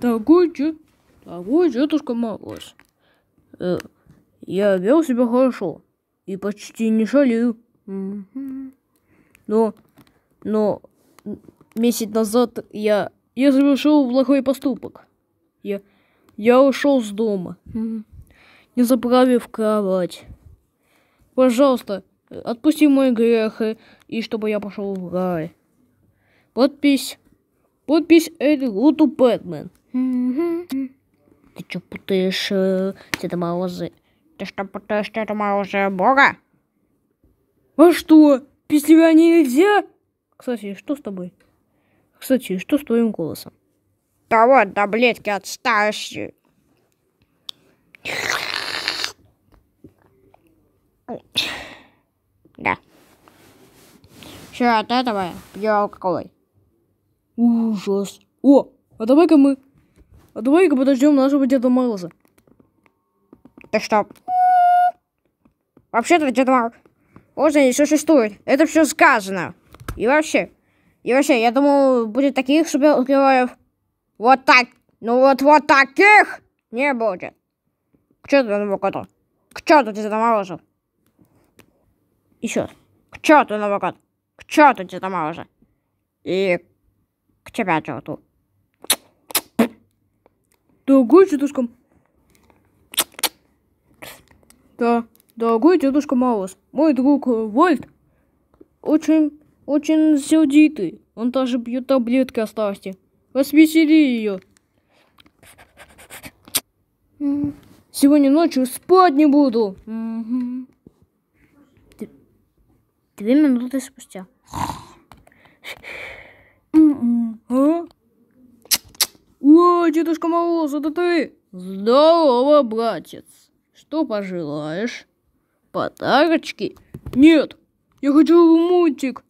такой дед, дорогой дедушка Мороз, э, я вел себя хорошо и почти не шалил. Но, но месяц назад я, я совершил плохой поступок. Я, я ушел с дома, не заправив кровать. Пожалуйста, отпусти мои грехи э, и чтобы я пошел в рай. Подпись. Подпись Эдгуту Бэтмен. Ты что путаешь э, Деда Морозы? Ты что путаешь Деда Морозы Бога? А что, письмя нельзя? Кстати, что с тобой? Кстати, что с твоим голосом? Да вот, таблетки от старости. Да. Все, от этого пью алкоголь. Ужас. О, а давай-ка мы... А давай-ка подождем нашего Деда Мороза. Так что... Вообще-то Деда Мороза не существует. Это все сказано. И вообще... И вообще, я думал, будет таких супергероев. Вот так. Ну вот, вот таких не будет. К ты Новому году. К ты Деда Мороза еще. К черту Новый год! К черту Деда Мороза! И к тебя черту. Дорогой дедушка... Да, дорогой дедушка Мороз, мой друг э, Вольт очень, очень сердитый. Он даже бьет таблетки от старости. Развесели ее. Сегодня ночью спать не буду. Угу. Две минуты спустя. М-м-м. А? О, дедушка Мороз, это ты? Здорово, братец. Что пожелаешь? Подарочки? Нет, я хочу мультик.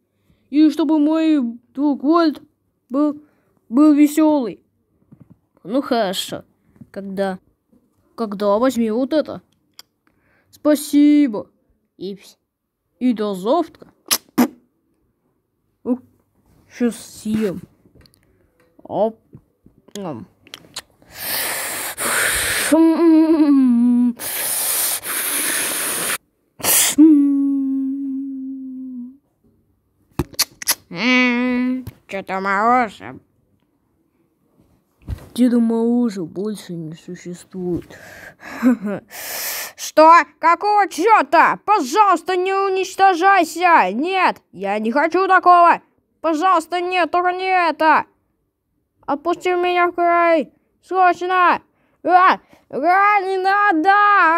И чтобы мой друг Вольт был, был веселый. Ну хорошо. Когда? Когда возьми вот это. Спасибо. И все. И до завтра. Сейчас съем. Оп. Что-то мороженое. Деда Мороза больше не существует. Что? Какого черта? Пожалуйста, не уничтожайся! Нет, я не хочу такого! Пожалуйста, нет, только не это! Отпусти меня в край! Срочно! А, а, не надо!